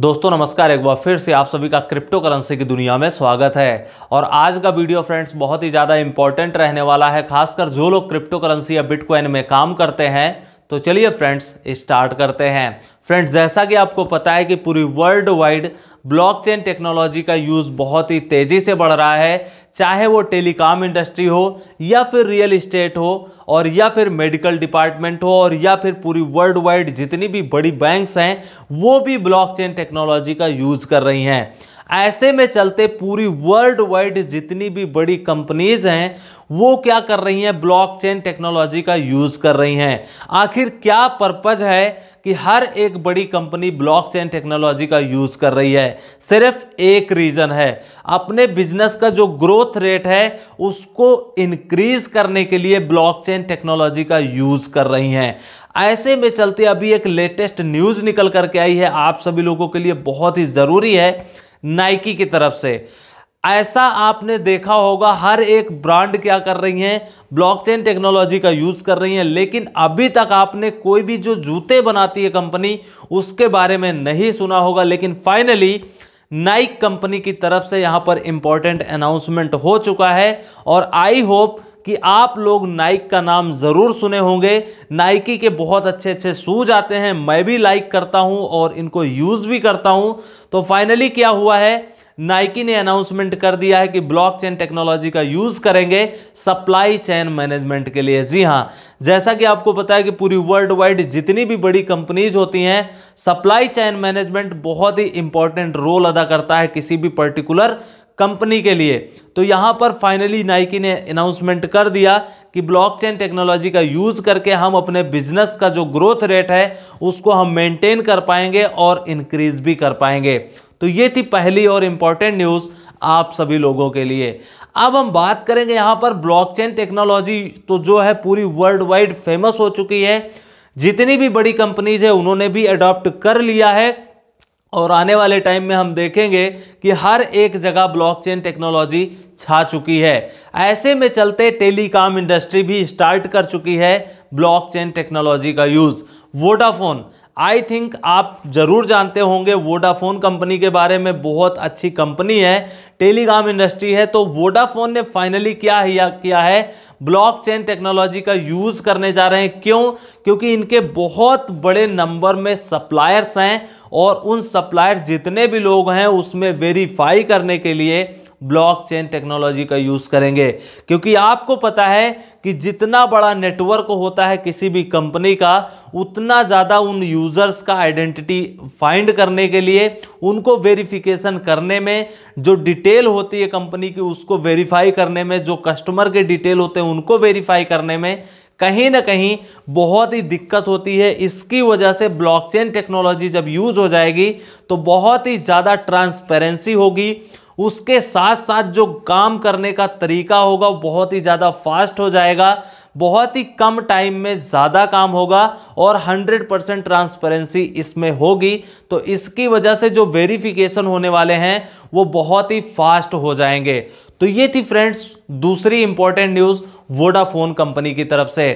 दोस्तों नमस्कार एक बार फिर से आप सभी का क्रिप्टो करेंसी की दुनिया में स्वागत है और आज का वीडियो फ्रेंड्स बहुत ही ज़्यादा इंपॉर्टेंट रहने वाला है खासकर जो लोग क्रिप्टो करेंसी या बिटकॉइन में काम करते हैं तो चलिए फ्रेंड्स स्टार्ट करते हैं फ्रेंड्स जैसा कि आपको पता है कि पूरी वर्ल्ड वाइड ब्लॉकचेन टेक्नोलॉजी का यूज़ बहुत ही तेज़ी से बढ़ रहा है चाहे वो टेलीकॉम इंडस्ट्री हो या फिर रियल इस्टेट हो और या फिर मेडिकल डिपार्टमेंट हो और या फिर पूरी वर्ल्ड वाइड जितनी भी बड़ी बैंक्स हैं वो भी ब्लॉकचेन टेक्नोलॉजी का यूज़ कर रही हैं ऐसे में चलते पूरी वर्ल्ड वाइड जितनी भी बड़ी कंपनीज हैं वो क्या कर रही हैं ब्लॉकचेन टेक्नोलॉजी का यूज़ कर रही हैं आखिर क्या पर्पज़ है कि हर एक बड़ी कंपनी ब्लॉकचेन टेक्नोलॉजी का यूज़ कर रही है सिर्फ एक रीज़न है अपने बिजनेस का जो ग्रोथ रेट है उसको इंक्रीज करने के लिए ब्लॉकचेन टेक्नोलॉजी का यूज़ कर रही हैं ऐसे में चलते अभी एक लेटेस्ट न्यूज़ निकल करके आई है आप सभी लोगों के लिए बहुत ही ज़रूरी है नाइकी की तरफ से ऐसा आपने देखा होगा हर एक ब्रांड क्या कर रही हैं ब्लॉकचेन टेक्नोलॉजी का यूज़ कर रही हैं लेकिन अभी तक आपने कोई भी जो जूते बनाती है कंपनी उसके बारे में नहीं सुना होगा लेकिन फाइनली नाइक कंपनी की तरफ से यहाँ पर इम्पॉर्टेंट अनाउंसमेंट हो चुका है और आई होप कि आप लोग नाइक का नाम ज़रूर सुने होंगे नाइकी के बहुत अच्छे अच्छे शूज आते हैं मैं भी लाइक करता हूं और इनको यूज़ भी करता हूं तो फाइनली क्या हुआ है नाइकी ने अनाउंसमेंट कर दिया है कि ब्लॉकचेन टेक्नोलॉजी का यूज करेंगे सप्लाई चेन मैनेजमेंट के लिए जी हाँ जैसा कि आपको पता है कि पूरी वर्ल्ड वाइड जितनी भी बड़ी कंपनीज होती हैं सप्लाई चेन मैनेजमेंट बहुत ही इंपॉर्टेंट रोल अदा करता है किसी भी पर्टिकुलर कंपनी के लिए तो यहाँ पर फाइनली नाइकी ने अनाउंसमेंट कर दिया कि ब्लॉकचेन टेक्नोलॉजी का यूज़ करके हम अपने बिजनेस का जो ग्रोथ रेट है उसको हम मेंटेन कर पाएंगे और इंक्रीज भी कर पाएंगे तो ये थी पहली और इम्पॉर्टेंट न्यूज़ आप सभी लोगों के लिए अब हम बात करेंगे यहाँ पर ब्लॉकचेन टेक्नोलॉजी तो जो है पूरी वर्ल्ड वाइड फेमस हो चुकी है जितनी भी बड़ी कंपनीज है उन्होंने भी अडॉप्ट कर लिया है और आने वाले टाइम में हम देखेंगे कि हर एक जगह ब्लॉकचेन टेक्नोलॉजी छा चुकी है ऐसे में चलते टेलीकॉम इंडस्ट्री भी स्टार्ट कर चुकी है ब्लॉकचेन टेक्नोलॉजी का यूज़ वोडाफोन आई थिंक आप ज़रूर जानते होंगे वोडाफोन कंपनी के बारे में बहुत अच्छी कंपनी है टेलीकॉम इंडस्ट्री है तो वोडाफोन ने फाइनली क्या किया है ब्लॉकचेन टेक्नोलॉजी का यूज़ करने जा रहे हैं क्यों क्योंकि इनके बहुत बड़े नंबर में सप्लायर्स हैं और उन सप्लायर जितने भी लोग हैं उसमें वेरीफाई करने के लिए ब्लॉकचेन टेक्नोलॉजी का यूज़ करेंगे क्योंकि आपको पता है कि जितना बड़ा नेटवर्क होता है किसी भी कंपनी का उतना ज़्यादा उन यूज़र्स का आइडेंटिटी फाइंड करने के लिए उनको वेरिफिकेशन करने में जो डिटेल होती है कंपनी की उसको वेरीफाई करने में जो कस्टमर के डिटेल होते हैं उनको वेरीफाई करने में कहीं ना कहीं बहुत ही दिक्कत होती है इसकी वजह से ब्लॉकचेन टेक्नोलॉजी जब यूज़ हो जाएगी तो बहुत ही ज़्यादा ट्रांसपेरेंसी होगी उसके साथ साथ जो काम करने का तरीका होगा वो बहुत ही ज़्यादा फास्ट हो जाएगा बहुत ही कम टाइम में ज़्यादा काम होगा और 100 परसेंट ट्रांसपेरेंसी इसमें होगी तो इसकी वजह से जो वेरिफिकेशन होने वाले हैं वो बहुत ही फास्ट हो जाएंगे तो ये थी फ्रेंड्स दूसरी इंपॉर्टेंट न्यूज़ वोडाफोन कंपनी की तरफ से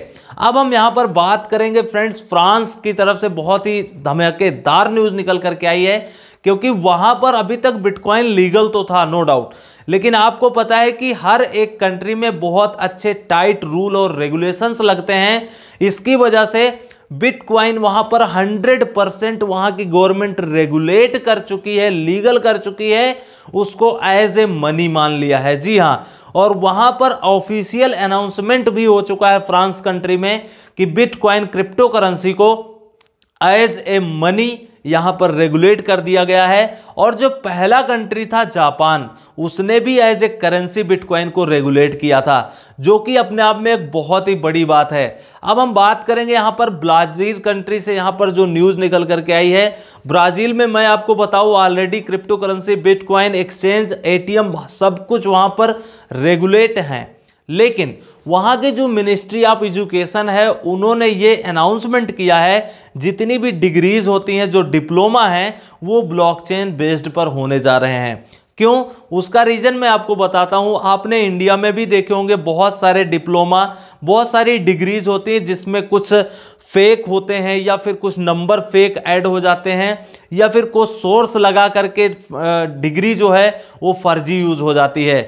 अब हम यहाँ पर बात करेंगे फ्रेंड्स फ्रांस की तरफ से बहुत ही धमाकेदार न्यूज़ निकल करके आई है क्योंकि वहाँ पर अभी तक बिटकॉइन लीगल तो था नो डाउट लेकिन आपको पता है कि हर एक कंट्री में बहुत अच्छे टाइट रूल और रेगुलेशंस लगते हैं इसकी वजह से बिटकॉइन वहां पर 100 परसेंट वहां की गवर्नमेंट रेगुलेट कर चुकी है लीगल कर चुकी है उसको एज ए मनी मान लिया है जी हां और वहां पर ऑफिशियल अनाउंसमेंट भी हो चुका है फ्रांस कंट्री में कि बिटकॉइन क्रिप्टो करेंसी को एज ए मनी यहाँ पर रेगुलेट कर दिया गया है और जो पहला कंट्री था जापान उसने भी एज ए करेंसी बिटकॉइन को रेगुलेट किया था जो कि अपने आप में एक बहुत ही बड़ी बात है अब हम बात करेंगे यहाँ पर ब्राज़ील कंट्री से यहाँ पर जो न्यूज़ निकल करके आई है ब्राज़ील में मैं आपको बताऊँ already cryptocurrency bitcoin exchange ATM सब कुछ वहाँ पर रेगुलेट हैं लेकिन वहाँ के जो मिनिस्ट्री ऑफ एजुकेशन है उन्होंने ये अनाउंसमेंट किया है जितनी भी डिग्रीज होती हैं जो डिप्लोमा हैं वो ब्लॉकचेन बेस्ड पर होने जा रहे हैं क्यों उसका रीज़न मैं आपको बताता हूँ आपने इंडिया में भी देखे होंगे बहुत सारे डिप्लोमा बहुत सारी डिग्रीज होती हैं जिसमें कुछ फेक होते हैं या फिर कुछ नंबर फेक ऐड हो जाते हैं या फिर कुछ सोर्स लगा करके डिग्री जो है वो फर्जी यूज हो जाती है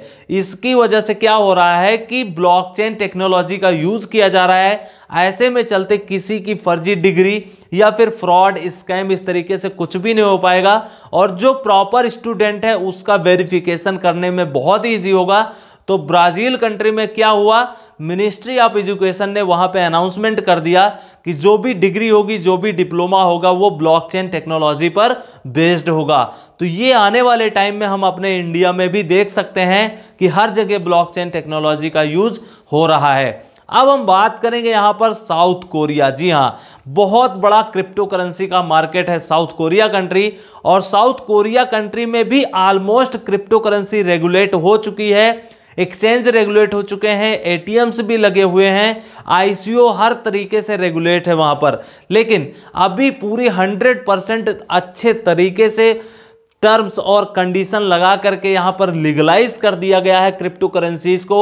इसकी वजह से क्या हो रहा है कि ब्लॉकचेन टेक्नोलॉजी का यूज़ किया जा रहा है ऐसे में चलते किसी की फर्जी डिग्री या फिर फ्रॉड स्कैम इस तरीके से कुछ भी नहीं हो पाएगा और जो प्रॉपर स्टूडेंट है उसका वेरिफिकेशन करने में बहुत ईजी होगा तो ब्राज़ील कंट्री में क्या हुआ मिनिस्ट्री ऑफ एजुकेशन ने वहाँ पे अनाउंसमेंट कर दिया कि जो भी डिग्री होगी जो भी डिप्लोमा होगा वो ब्लॉकचेन टेक्नोलॉजी पर बेस्ड होगा तो ये आने वाले टाइम में हम अपने इंडिया में भी देख सकते हैं कि हर जगह ब्लॉकचेन टेक्नोलॉजी का यूज़ हो रहा है अब हम बात करेंगे यहाँ पर साउथ कोरिया जी हाँ बहुत बड़ा क्रिप्टो करेंसी का मार्केट है साउथ कोरिया कंट्री और साउथ कोरिया कंट्री में भी ऑलमोस्ट क्रिप्टो करेंसी रेगुलेट हो चुकी है एक्सचेंज रेगुलेट हो चुके हैं एटीएम्स भी लगे हुए हैं आईसीओ हर तरीके से रेगुलेट है वहाँ पर लेकिन अभी पूरी हंड्रेड परसेंट अच्छे तरीके से टर्म्स और कंडीशन लगा करके यहाँ पर लीगलाइज कर दिया गया है क्रिप्टो करेंसीज को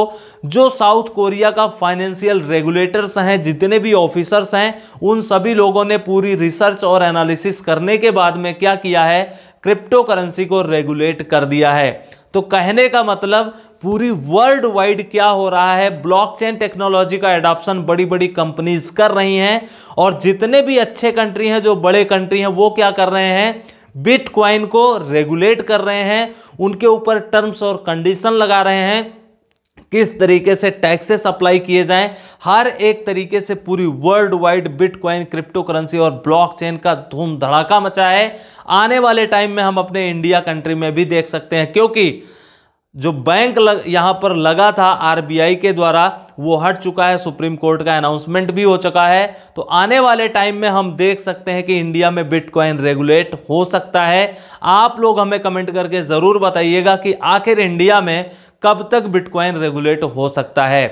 जो साउथ कोरिया का फाइनेंशियल रेगुलेटर्स हैं जितने भी ऑफिसर्स हैं उन सभी लोगों ने पूरी रिसर्च और एनालिसिस करने के बाद में क्या किया है क्रिप्टो करेंसी को रेगुलेट कर दिया है तो कहने का मतलब पूरी वर्ल्ड वाइड क्या हो रहा है ब्लॉकचेन टेक्नोलॉजी का एडॉप्शन बड़ी बड़ी कंपनीज कर रही हैं और जितने भी अच्छे कंट्री हैं जो बड़े कंट्री हैं वो क्या कर रहे हैं बिटकॉइन को रेगुलेट कर रहे हैं उनके ऊपर टर्म्स और कंडीशन लगा रहे हैं किस तरीके से टैक्सेस अप्लाई किए जाएं हर एक तरीके से पूरी world wide bitcoin cryptocurrency और ब्लॉकचेन का धूम धड़ाका मचा है आने वाले टाइम में हम अपने इंडिया कंट्री में भी देख सकते हैं क्योंकि जो बैंक लग, यहाँ पर लगा था आरबीआई के द्वारा वो हट चुका है सुप्रीम कोर्ट का अनाउंसमेंट भी हो चुका है तो आने वाले टाइम में हम देख सकते हैं कि इंडिया में बिटकॉइन रेगुलेट हो सकता है आप लोग हमें कमेंट करके ज़रूर बताइएगा कि आखिर इंडिया में कब तक बिटकॉइन रेगुलेट हो सकता है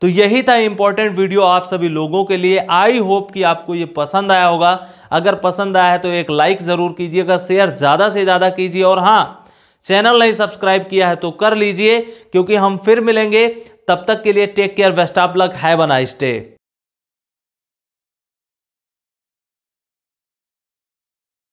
तो यही था इंपॉर्टेंट वीडियो आप सभी लोगों के लिए आई होप कि आपको ये पसंद आया होगा अगर पसंद आया है तो एक लाइक ज़रूर कीजिएगा शेयर ज़्यादा से ज़्यादा कीजिए और हाँ चैनल नहीं सब्सक्राइब किया है तो कर लीजिए क्योंकि हम फिर मिलेंगे तब तक के लिए take care best of luck have a nice day